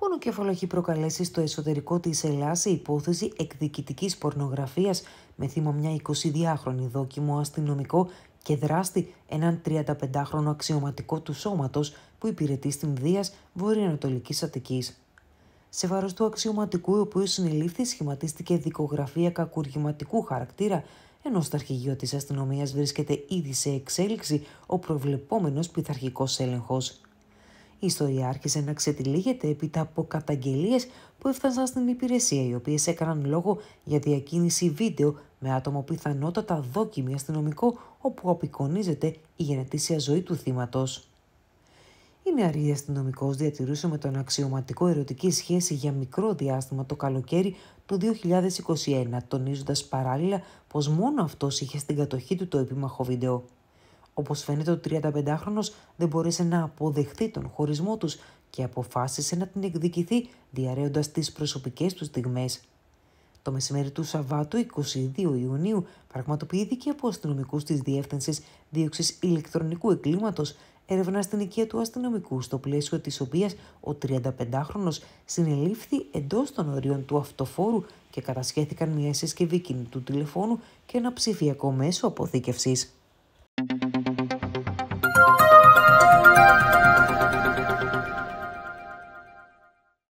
Πονοκέφαλο έχει προκαλέσει στο εσωτερικό της Ελλάς η υπόθεση εκδικητικής πορνογραφίας με θύμα μια 22χρονη δόκιμο αστυνομικό και δράστη έναν 35χρονο αξιωματικό του σώματος που υπηρετεί στην Δία Βορειοανατολική Αττικής. Σε βάρος του αξιωματικού, ο οποίος συνελήφθη, σχηματίστηκε δικογραφία κακουργηματικού χαρακτήρα, ενώ στο αρχηγείο της αστυνομίας βρίσκεται ήδη σε εξέλιξη ο προβλεπόμενος πειθαρχικός έλεγχος. Η ιστορία άρχισε να ξετυλίγεται έπειτα από καταγγελίες που έφτασαν στην υπηρεσία, οι οποίες έκαναν λόγο για διακίνηση βίντεο με άτομο πιθανότατα δόκιμη αστυνομικό, όπου απεικονίζεται η γενετήσια ζωή του θύματος. Η νεαρή αστυνομικός διατηρούσε με τον αξιωματικό ερωτική σχέση για μικρό διάστημα το καλοκαίρι του 2021, τονίζοντας παράλληλα πως μόνο αυτός είχε στην κατοχή του το επίμαχο βίντεο. Όπως φαίνεται, ο 35χρονο δεν μπόρεσε να αποδεχτεί τον χωρισμό τους και αποφάσισε να την εκδικηθεί διαρρέοντας τις προσωπικές του στιγμές. Το μεσημέρι του Σαββάτου 22 Ιουνίου πραγματοποιήθηκε από αστυνομικούς της Διεύθυνσης Δίωξης Ηλεκτρονικού Εκκλήματο έρευνα στην οικία του αστυνομικού, στο πλαίσιο της οποίας ο 35χρονο συνελήφθη εντός των ορίων του αυτοφόρου και κατασχέθηκαν μια συσκευή κινητού τηλεφώνου και ένα ψηφιακό μέσο αποθήκευσης.